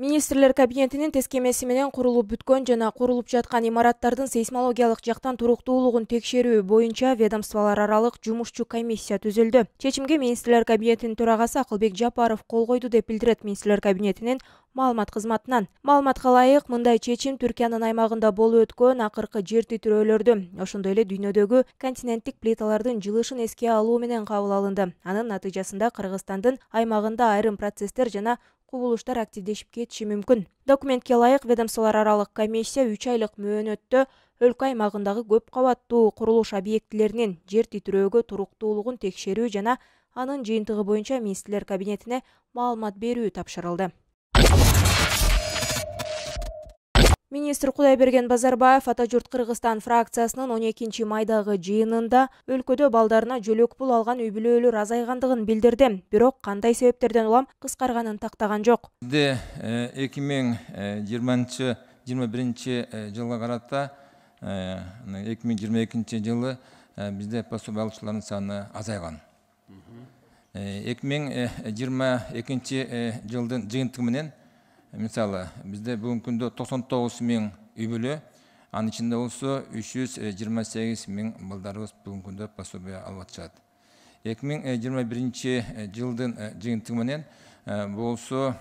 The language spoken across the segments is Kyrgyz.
министрлер кабинетинин тескемеси менен курулуп бүткөн жана курулуп жаткан имараттардын сейсмологиялык жактан туруктуулугун текшерүү боюнча ведомстволор аралык жумушчу комиссия түзүлдү чечимге министрлер кабинетинин төрагасы акылбек жапаров кол койду деп билдирет министрлер кабинетинин маалымат кызматынан маалыматка ылайык мындай чечим түркиянын аймагында болуп өткөн акыркы жер титирөөлөрдү ошондой эле дүйнөдөгү континенттик плиталардын жылышын эске алуу менен кабыл алынды анын натыйжасында кыргызстандын аймагында айрым процесстер жана кубулуштар активдешип кетиши мүмкүн документке ылайык ведомстволор аралык комиссия үч айлык мөөнөттө өлкө аймагындагы көп кабаттуу курулуш объектилеринин жер титирөөгө туруктуулугун текшерүү жана анын жыйынтыгы боюнча министрлер кабинетине маалымат берүү тапшырылды министр кудайберген базарбаев ата журт кыргызстан фракциясынын он майдағы майдагы жыйынында өлкөдө балдарына жөлөк пул алған үй өлі разайғандығын билдирди Бірок қандай себептерден улам қысқарғанын тақтаған жоқ. Бізде эки миң жыйырманчы жыйырма биринчи жылы бізде пособие балышыларын саны азайған. 2022 миң жыйырма экинчи мысалы бізде бүгінгі күнде тоқсан тоғыз мың үй бүлі анын ичинде болсо үч жүз э, жыйырма сегиз миң балдарыбыз бүгүнкү күндө пособие алып атышат эки миң жыйырма биринчи э, жылдын э, жыйынтыгы менен болсо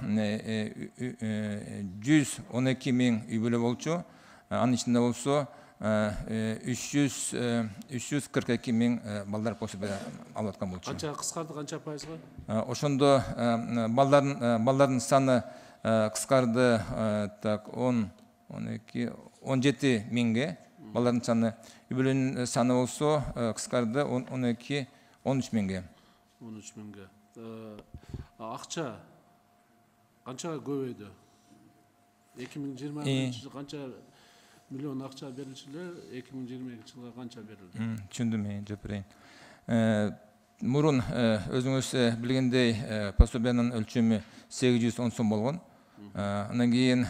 жүз он эки миң үй бүлө болчу анын ичинде болсо үч жүз үч жүз кырк эки миң балдар пособие алып аткан болчу канча кыскарды канча пайызга ошондо балдардын балдардын саны қысқарды э, э, так он он эки он жети миңге балдардын саны үй бүлөнүн э, саны болсо кыскарды он эки он үч миңге он үч миңге акча канчага көбөйдү эки миң бірінші жылы канча миллион акча берилчү эле эки миң жыйырма экинчи қанша канча берилди түшүндүм жапырайын мұрын э, өзіңіз білгендей э, пособияның өлшемі 810 сом болған э, анан кейін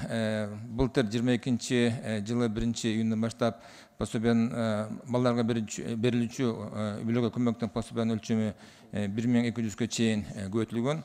былтыр жыйырма жылы 1 июндан бастап пособиянын э, балдарга берилүүчү э, үй бүлөгө көмөктүн пособиянын өлчөмү э, бир миң эки жүзгө чейин көбөйтүлгөн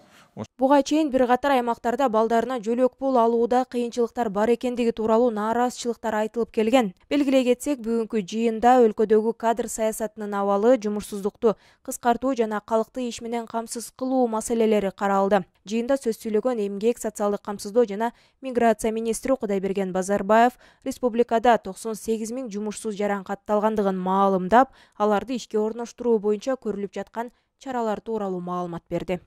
буга чейин бир катар аймактарда балдарына жөлөк пул алууда кыйынчылыктар бар экендиги тууралуу нааразычылыктар айтылып келген белгилей кетсек бүгүнкү жыйында өлкөдөгү кадр саясатынын абалы жумушсуздукту кыскартуу жана калкты иш менен камсыз кылуу маселелери каралды жыйында сөз сүйлөгөн эмгек социалдык камсыздоо жана миграция министри кудайберген базарбаев республикада токсон сегиз миң жумушсуз жаран жаракатталгандыгын маалымдап аларды ишке орноштуруу боюнча көрүлүп жаткан чаралар тууралуу маалымат берди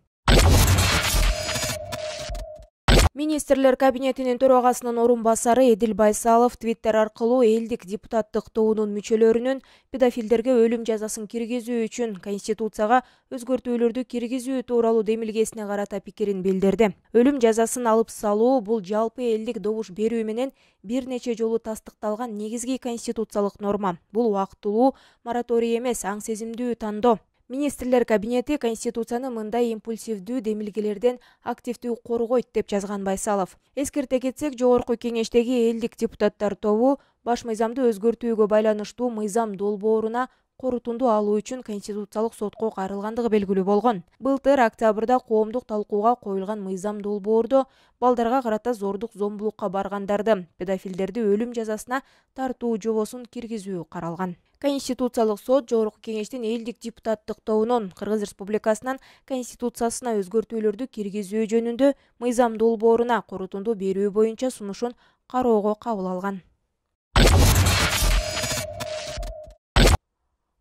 министрлер кабинетинин төрагасынын орун басары эдил байсалов твиттер аркылуу элдик депутаттык тобунун мүчөлөрүнүн педофилдерге өлүм жазасын киргизүү үчүн конституцияга өзгөртүүлөрдү киргизүү тууралуу демилгесине карата пикирин билдирди өлүм жазасын алып салуу бул жалпы элдик добуш берүү менен бир нече жолу тастыкталган негизги конституциялык норма бул убактылуу мораторий эмес аң сезимдүү тандоо министрлер кабинети конституцияны мындай импульсивдүү демилгелерден активдүү коргойт деп жазган байсалов эскерте кетсек жогорку кеңештеги элдик депутаттар тобу баш мыйзамды өзгөртүүгө байланыштуу мыйзам долбооруна корутунду алуу үчүн конституциялык сотко кайрылгандыгы белгилүү болгон былтыр октябрда коомдук талкууга коюлган мыйзам долбоордо балдарга карата зордук зомбулукка баргандарды педофилдерди өлүм жазасына тартуу жобосун киргизүү каралган конституциялык сот жогорку кеңештин элдик депутаттык тобунун кыргыз республикасынын конституциясына өзгөртүүлөрдү киргизүү жөнүндө мыйзам долбооруна корутунду берүү боюнча сунушун кароого кабыл алган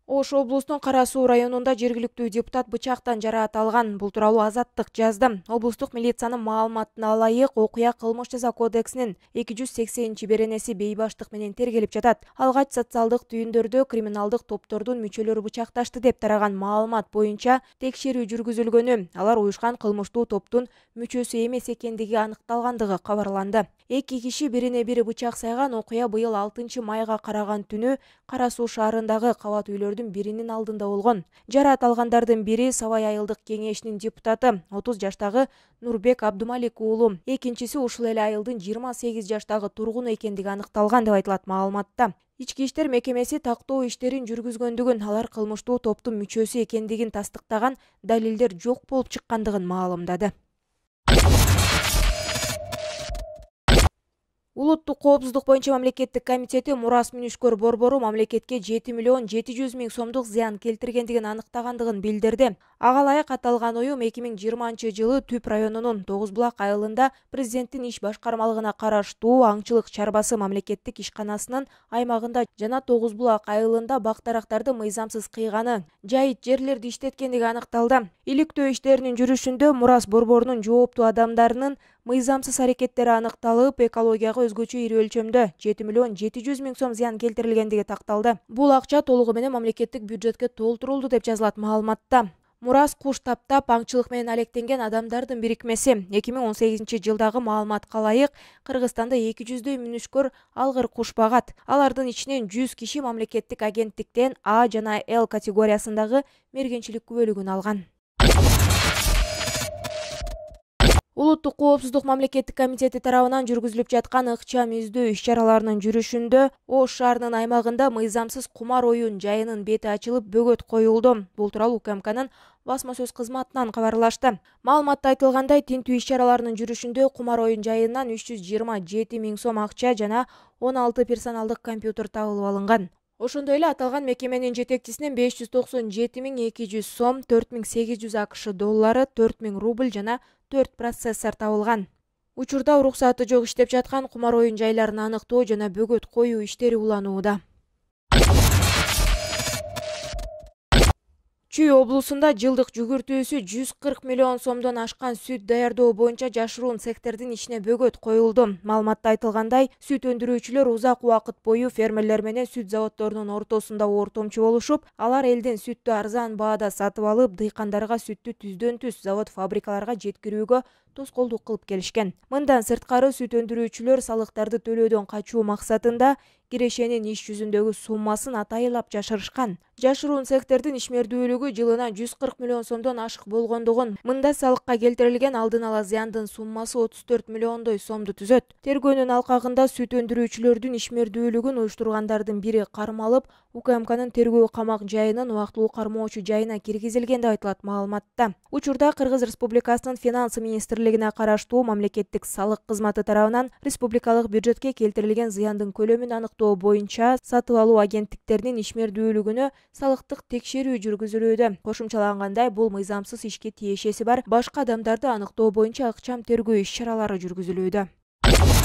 ош облусунун кара суу районунда жергиликтүү депутат бычактан жараат алган бул тууралуу азаттык жазды облустук милициянын маалыматына ылайык окуя кылмыш жаза кодексинин эки жүз сексенинчи беренеси бейбаштык менен тергелип жатат алгач социалдык түйүндөрдө криминалдык топтордун мүчөлөрү бычакташты деп тараган маалымат боюнча текшерүү жүргүзүлгөнү алар уюшкан кылмыштуу топтун мүчөсү эмес экендиги аныкталгандыгы кабарланды эки киши бирине бири бычак сайган окуя быйыл алтынчы майга караган түнү кара суу шаарындагы кабат үйлөр биринин алдында болгон жараат алгандардын бири сабай айылдык кеңешинин депутаты отуз жаштагы нурбек абдумалик уулу экинчиси ушул эле айылдын жыйырма сегиз жаштагы тургуну экендиги аныкталган деп айтылат маалыматта ички иштер мекемеси тактоо иштерин жүргүзгөндүгүн алар кылмыштуу топтун мүчөсү экендигин тастыктаган далилдер жок болуп чыккандыгын маалымдады улуттук коопсуздук боюнча мамлекеттик комитети мурас мүнүшкөр борбору мамлекетке жети миллион жети жүз миң сомдук зыян келтиргендигин аныктагандыгын билдирди ага ылайык аталган уюм эки миң жыйырманчы жылы түп районунун тогуз булак айылында президенттин иш башкармалыгына караштуу аңчылык чарбасы мамлекеттик ишканасынын аймагында жана тогуз булак айылында бак дарактарды мыйзамсыз кыйганы жайыт жерлерди иштеткендиги аныкталды иликтөө иштеринин жүрүшүндө мурас борборунун жооптуу адамдарынын мыйзамсыз аракеттери аныкталып экологияга өзгөчө ири өлчөмдө жети миллион жети жүз миң сом зыян келтирилгендиги такталды бул акча толугу менен мамлекеттик бюджетке толтурулду деп жазылат маалыматта мурас куш таптап аңчылык менен алектенген адамдардын бирикмеси эки миң он сегизинчи жылдагы маалыматка ылайык кыргызстанда эки жүздөй мүнүшкөр алгыр куш багат алардын ичинен жүз киши мамлекеттик агенттиктен а жана л категориясындагы мергенчилик күбөлүгүн алган улуттук коопсуздук мамлекеттик комитети тарабынан жүргүзүлүп жаткан ыкчам издөө иш чараларынын жүрүшүндө ош шаарынын аймагында мыйзамсыз кумар оюн жайынын бети ачылып бөгөт коюлду бул тууралуу укмкнын басма сөз кызматынан кабарлашты маалыматта айтылгандай тинтүү иш чараларынын жүрүшүндө кумар оюн жайынан үч жүз жыйырма жети миң сом акча жана он алты персоналдык компьютер табылып алынган ошондой эле аталган мекеменин жетекчисинен беш жүз токсон жети миң эки жүз сом төрт миң сегиз жүз акш доллары төрт миң рубль жана төрт процессор табылган учурда уруксаты жок иштеп жаткан кумар оюн жайларын аныктоо жана бөгөт коюу иштери уланууда чүй облусунда жылдык жүгүртүүсү жүз кырк миллион сомдон ашкан сүт даярдоо боюнча жашыруун цехтердин ишине бөгөт коюлду маалыматта айтылгандай сүт өндүрүүчүлөр узак убакыт бою фермерлер менен сүт заводдорунун ортосунда ортомчу болушуп алар элден сүттү арзан баада сатып алып дыйкандарга сүттү түздөн түз завод фабрикаларга жеткирүүгө тоскоолдук кылып келишкен мындан сырткары сүт өндүрүүчүлөр салыктарды төлөөдөн качуу максатында кирешенин иш жүзүндөгү суммасын атайылап жашырышкан жашыруун цехтердин ишмердүүлүгү жылына жүз кырк миллион сомдон ашык болгондугун мында салыкка келтирилген алдын ала зыяндын суммасы отуз төрт миллиондой сомду түзөт тергөөнүн алкагында сүт өндүрүүчүлөрдүн ишмердүүлүгүн уюштургандардын бири кармалып укмкнын тергөө камак жайынын убактылуу кармоочу жайына киргизилген деп айтылат маалыматта учурда кыргыз республикасынын финансы министрлиги министрлигине караштуу мамлекеттик салық кызматы тарабынан республикалық бюджетке келтирилген зыяндын көлемін аныктоо боюнча сатып алуу агенттиктеринин ишмердүүлүгүнө салықтық текшерүү жүргүзүлүүдө кошумчалагандай бул мыйзамсыз ишке тиешеси бар башка адамдарды аныктоо боюнча акчам тергөө иш чаралары жүргүзүлүүдө